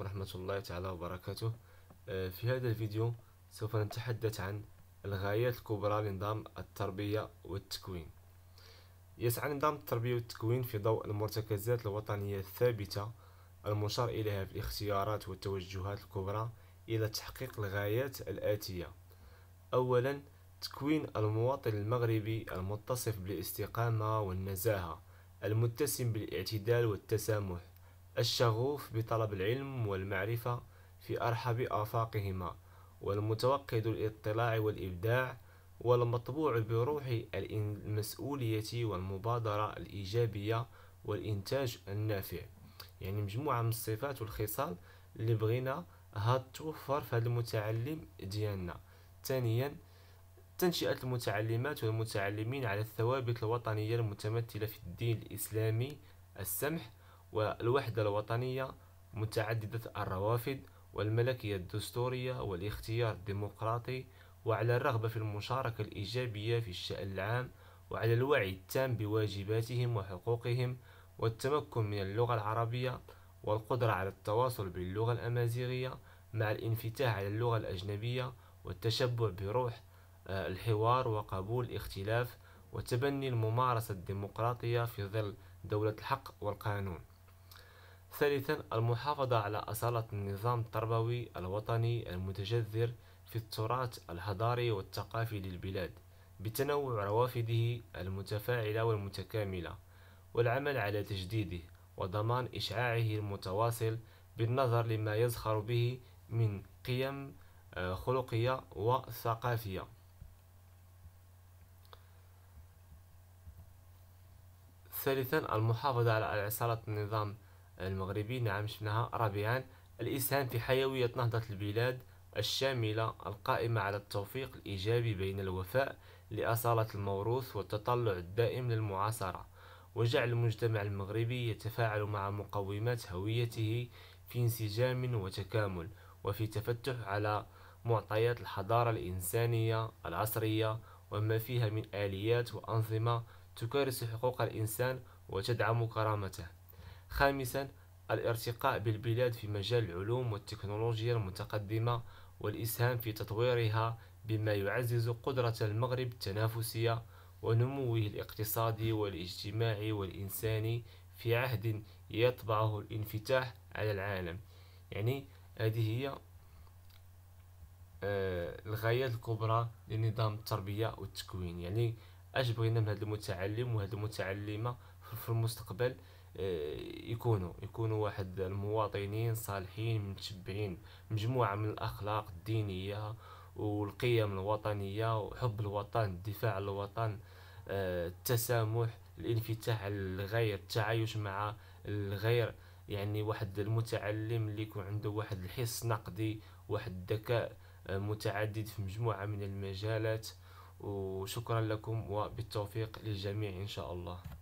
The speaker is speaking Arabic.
عليكم ورحمة الله تعالى وبركاته آه، في هذا الفيديو سوف نتحدث عن الغايات الكبرى لنظام التربية والتكوين يسعى نظام التربية والتكوين في ضوء المرتكزات الوطنية الثابتة المشار إليها في الاختيارات والتوجهات الكبرى إلى تحقيق الغايات الآتية أولا تكوين المواطن المغربي المتصف بالاستقامة والنزاهة المتسم بالاعتدال والتسامح الشغوف بطلب العلم والمعرفة في أرحب آفاقهما والمتوقد الاطلاع والإبداع والمطبوع بروح المسؤولية والمبادرة الإيجابية والإنتاج النافع يعني مجموعة من الصفات والخصال اللي بغينا هاد توفر في هاد المتعلم ديالنا ثانيا تنشئة المتعلمات والمتعلمين على الثوابت الوطنية المتمثلة في الدين الإسلامي السمح والوحدة الوطنية متعددة الروافد والملكية الدستورية والاختيار الديمقراطي وعلى الرغبة في المشاركة الإيجابية في الشأن العام وعلى الوعي التام بواجباتهم وحقوقهم والتمكن من اللغة العربية والقدرة على التواصل باللغة الأمازيغية مع الانفتاح على اللغة الأجنبية والتشبع بروح آه، الحوار وقبول الاختلاف وتبني الممارسة الديمقراطية في ظل دولة الحق والقانون ثالثا المحافظة على أصالة النظام التربوي الوطني المتجذر في التراث الحضاري والثقافي للبلاد بتنوع روافده المتفاعلة والمتكاملة والعمل على تجديده وضمان إشعاعه المتواصل بالنظر لما يزخر به من قيم آه، خلقية وثقافية ثالثا المحافظة على أصالة النظام المغربي نعم شفناها رابعا الإسهام في حيوية نهضة البلاد الشاملة القائمة على التوفيق الإيجابي بين الوفاء لأصالة الموروث والتطلع الدائم للمعاصرة وجعل المجتمع المغربي يتفاعل مع مقومات هويته في انسجام وتكامل وفي تفتح على معطيات الحضارة الإنسانية العصرية وما فيها من آليات وأنظمة تكرس حقوق الإنسان وتدعم كرامته خامسا الارتقاء بالبلاد في مجال العلوم والتكنولوجيا المتقدمة والإسهام في تطويرها بما يعزز قدرة المغرب التنافسية ونموه الاقتصادي والاجتماعي والإنساني في عهد يطبعه الانفتاح على العالم يعني هذه هي آه، الغايات الكبرى لنظام التربية والتكوين يعني اش بغينا من هذا المتعلم وهذا المتعلمة في المستقبل آه، يكونوا يكونوا واحد المواطنين صالحين متشبعين مجموعة من الأخلاق الدينية والقيم الوطنية وحب الوطن الدفاع عن الوطن آه، التسامح الانفتاح على الغير التعايش مع الغير يعني واحد المتعلم اللي يكون عنده واحد الحس نقدي واحد الذكاء آه، متعدد في مجموعة من المجالات وشكرا لكم وبالتوفيق للجميع إن شاء الله